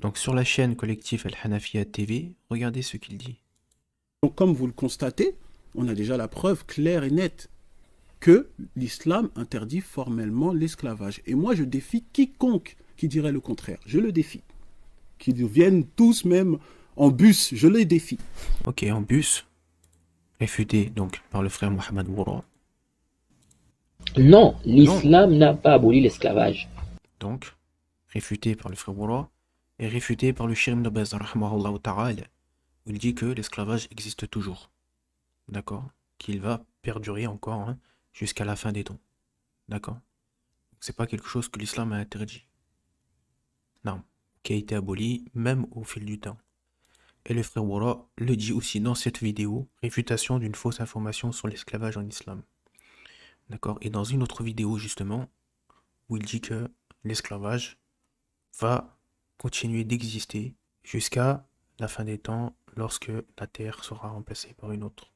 Donc sur la chaîne collectif Al-Hanafiya TV, regardez ce qu'il dit. Donc comme vous le constatez, on a déjà la preuve claire et nette que l'islam interdit formellement l'esclavage. Et moi je défie quiconque qui dirait le contraire. Je le défie. Qu'ils viennent tous même en bus, je les défie. Ok, en bus, réfuté donc par le frère Mohamed Moura. Non, l'islam n'a pas aboli l'esclavage. Donc, réfuté par le frère Moura est réfuté par le Shirim de Baz, où il dit que l'esclavage existe toujours. D'accord Qu'il va perdurer encore hein, jusqu'à la fin des temps. D'accord C'est pas quelque chose que l'islam a interdit. Non. Qui a été aboli même au fil du temps. Et le frère Wara le dit aussi dans cette vidéo, réfutation d'une fausse information sur l'esclavage en islam. D'accord Et dans une autre vidéo justement, où il dit que l'esclavage va continuer d'exister jusqu'à la fin des temps lorsque la Terre sera remplacée par une autre.